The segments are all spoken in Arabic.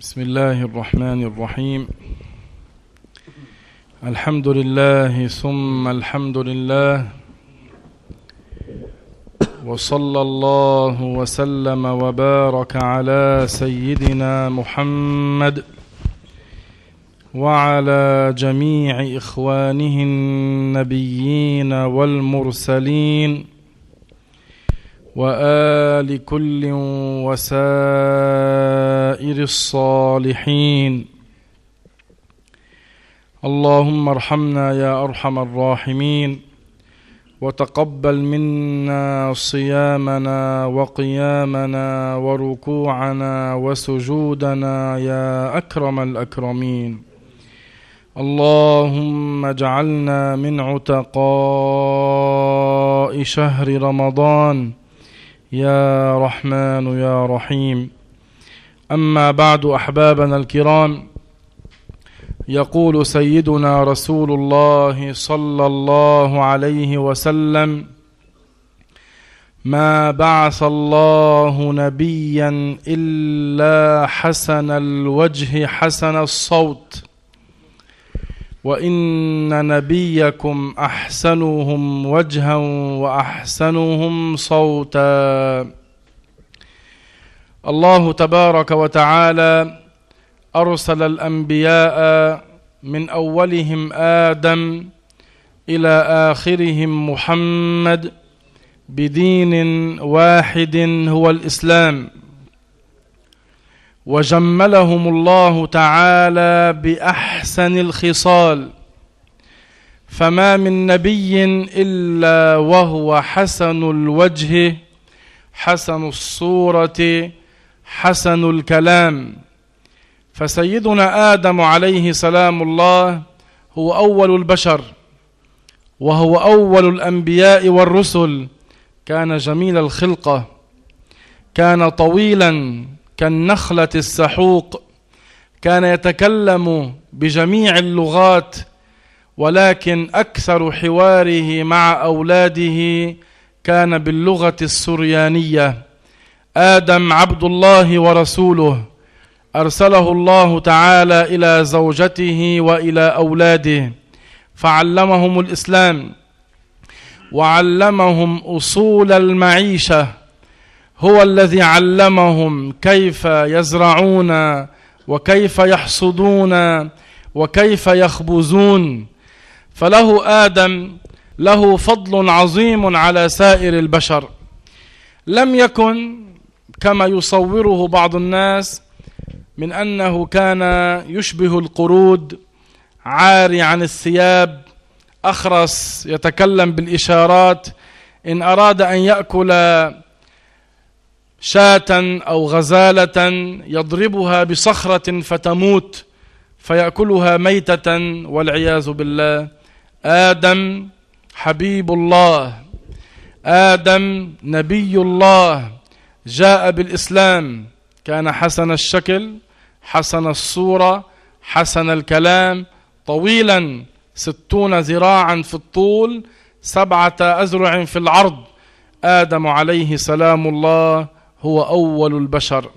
بسم الله الرحمن الرحيم الحمد لله ثم الحمد لله وصلى الله وسلم وبارك على سيدنا محمد وعلى جميع إخوانه النبيين والمرسلين وال كل وسائر الصالحين اللهم ارحمنا يا ارحم الراحمين وتقبل منا صيامنا وقيامنا وركوعنا وسجودنا يا اكرم الاكرمين اللهم اجعلنا من عتقاء شهر رمضان يا رحمن يا رحيم أما بعد أحبابنا الكرام يقول سيدنا رسول الله صلى الله عليه وسلم ما بعث الله نبيا إلا حسن الوجه حسن الصوت وان نبيكم احسنهم وجها واحسنهم صوتا الله تبارك وتعالى ارسل الانبياء من اولهم ادم الى اخرهم محمد بدين واحد هو الاسلام وجملهم الله تعالى باحسن الخصال فما من نبي الا وهو حسن الوجه حسن الصوره حسن الكلام فسيدنا ادم عليه سلام الله هو اول البشر وهو اول الانبياء والرسل كان جميل الخلقه كان طويلا كالنخلة السحوق كان يتكلم بجميع اللغات ولكن أكثر حواره مع أولاده كان باللغة السريانية آدم عبد الله ورسوله أرسله الله تعالى إلى زوجته وإلى أولاده فعلمهم الإسلام وعلمهم أصول المعيشة هو الذي علمهم كيف يزرعون وكيف يحصدون وكيف يخبزون فله آدم له فضل عظيم على سائر البشر لم يكن كما يصوره بعض الناس من أنه كان يشبه القرود عاري عن الثياب أخرس يتكلم بالإشارات إن أراد أن يأكل شاة أو غزالة يضربها بصخرة فتموت فيأكلها ميتة والعياذ بالله آدم حبيب الله آدم نبي الله جاء بالإسلام كان حسن الشكل حسن الصورة حسن الكلام طويلا ستون ذراعا في الطول سبعة أذرع في العرض آدم عليه سلام الله هو أول البشر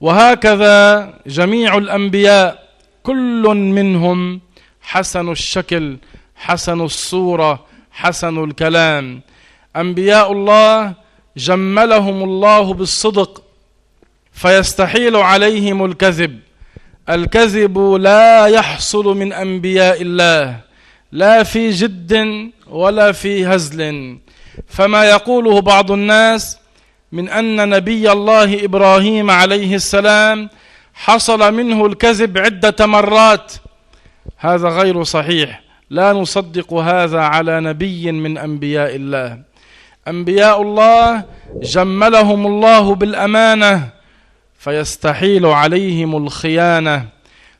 وهكذا جميع الأنبياء كل منهم حسن الشكل حسن الصورة حسن الكلام أنبياء الله جملهم الله بالصدق فيستحيل عليهم الكذب الكذب لا يحصل من أنبياء الله لا في جد ولا في هزل فما يقوله بعض الناس من أن نبي الله إبراهيم عليه السلام حصل منه الكذب عدة مرات هذا غير صحيح لا نصدق هذا على نبي من أنبياء الله أنبياء الله جملهم الله بالأمانة فيستحيل عليهم الخيانة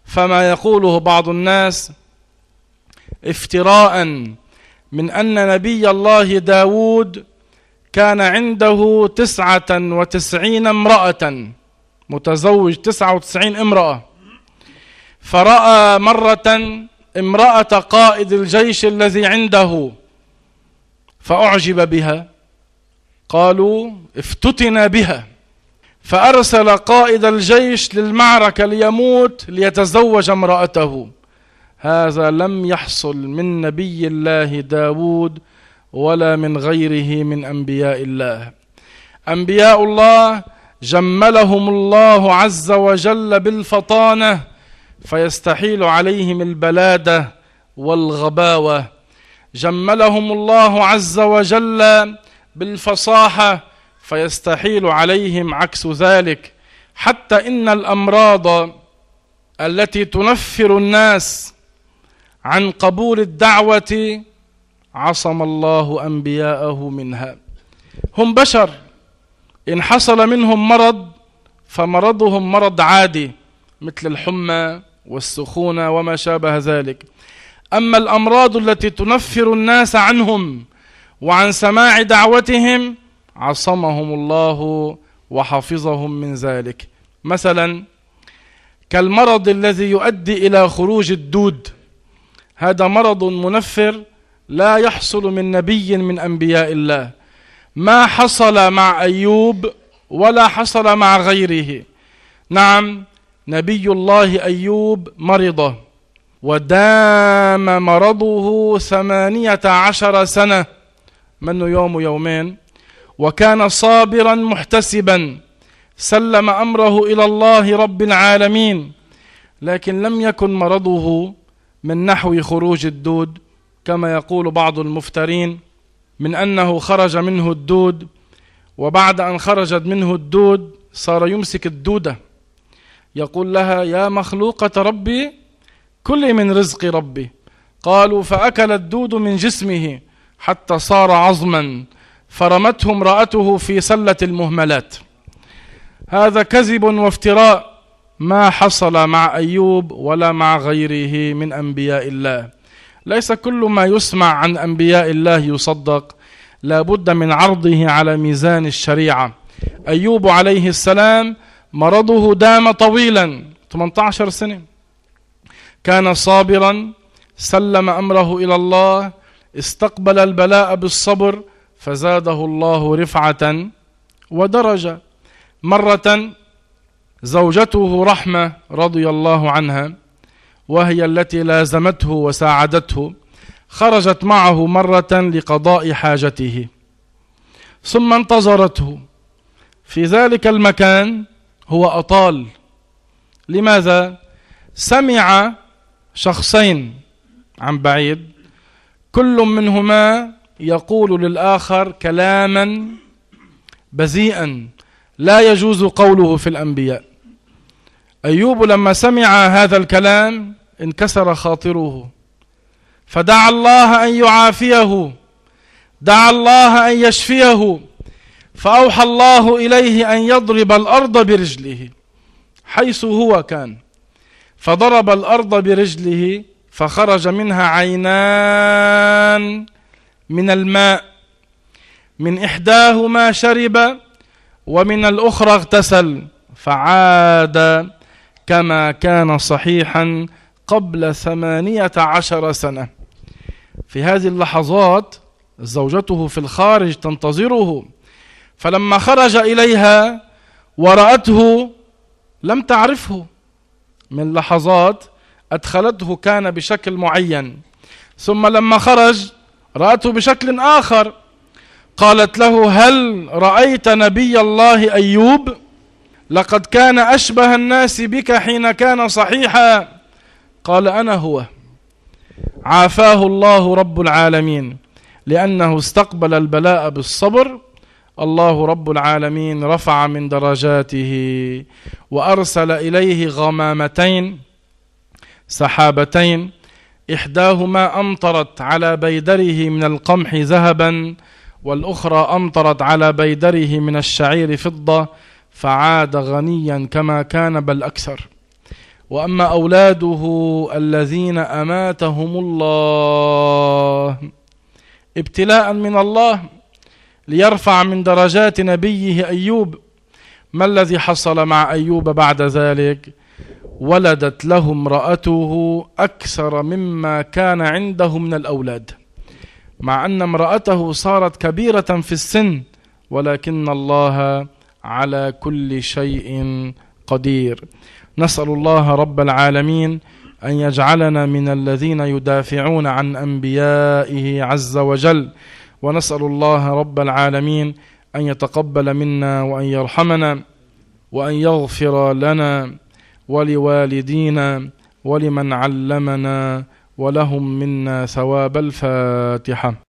فما يقوله بعض الناس افتراء من أن نبي الله داود كان عنده تسعة وتسعين امرأة متزوج تسعة وتسعين امرأة فرأى مرة امرأة قائد الجيش الذي عنده فأعجب بها قالوا افتتن بها فأرسل قائد الجيش للمعركة ليموت ليتزوج امرأته هذا لم يحصل من نبي الله داود ولا من غيره من أنبياء الله أنبياء الله جملهم الله عز وجل بالفطانة فيستحيل عليهم البلادة والغباوة جملهم الله عز وجل بالفصاحة فيستحيل عليهم عكس ذلك حتى إن الأمراض التي تنفر الناس عن قبول الدعوة عصم الله أنبياءه منها هم بشر إن حصل منهم مرض فمرضهم مرض عادي مثل الحمى والسخونة وما شابه ذلك أما الأمراض التي تنفر الناس عنهم وعن سماع دعوتهم عصمهم الله وحفظهم من ذلك مثلا كالمرض الذي يؤدي إلى خروج الدود هذا مرض منفر لا يحصل من نبي من أنبياء الله ما حصل مع أيوب ولا حصل مع غيره نعم نبي الله أيوب مرض ودام مرضه ثمانية عشر سنة من يوم يومين وكان صابرا محتسبا سلم أمره إلى الله رب العالمين لكن لم يكن مرضه من نحو خروج الدود كما يقول بعض المفترين من أنه خرج منه الدود وبعد أن خرجت منه الدود صار يمسك الدودة يقول لها يا مخلوقة ربي كلي من رزق ربي قالوا فأكل الدود من جسمه حتى صار عظما فرمته امرأته في سلة المهملات هذا كذب وافتراء ما حصل مع أيوب ولا مع غيره من أنبياء الله ليس كل ما يسمع عن انبياء الله يصدق لا بد من عرضه على ميزان الشريعه ايوب عليه السلام مرضه دام طويلا 18 سنه كان صابرا سلم امره الى الله استقبل البلاء بالصبر فزاده الله رفعه ودرجه مره زوجته رحمه رضي الله عنها وهي التي لازمته وساعدته خرجت معه مرة لقضاء حاجته ثم انتظرته في ذلك المكان هو أطال لماذا؟ سمع شخصين عن بعيد كل منهما يقول للآخر كلاما بذيئا لا يجوز قوله في الأنبياء أيوب لما سمع هذا الكلام انكسر خاطره فدعا الله أن يعافيه دعا الله أن يشفيه فأوحى الله إليه أن يضرب الأرض برجله حيث هو كان فضرب الأرض برجله فخرج منها عينان من الماء من إحداهما شرب ومن الأخرى اغتسل فعاد كما كان صحيحا قبل ثمانية عشر سنة في هذه اللحظات زوجته في الخارج تنتظره فلما خرج إليها ورأته لم تعرفه من لحظات أدخلته كان بشكل معين ثم لما خرج رأته بشكل آخر قالت له هل رأيت نبي الله أيوب؟ لقد كان أشبه الناس بك حين كان صحيحا قال أنا هو عافاه الله رب العالمين لأنه استقبل البلاء بالصبر الله رب العالمين رفع من درجاته وأرسل إليه غمامتين سحابتين إحداهما أمطرت على بيدره من القمح ذهبا والأخرى أمطرت على بيدره من الشعير فضة فعاد غنيا كما كان بل أكثر وأما أولاده الذين أماتهم الله ابتلاء من الله ليرفع من درجات نبيه أيوب ما الذي حصل مع أيوب بعد ذلك ولدت له امرأته أكثر مما كان عنده من الأولاد مع أن امرأته صارت كبيرة في السن ولكن الله على كل شيء قدير نسأل الله رب العالمين أن يجعلنا من الذين يدافعون عن أنبيائه عز وجل ونسأل الله رب العالمين أن يتقبل منا وأن يرحمنا وأن يغفر لنا ولوالدينا ولمن علمنا ولهم منا ثواب الفاتحه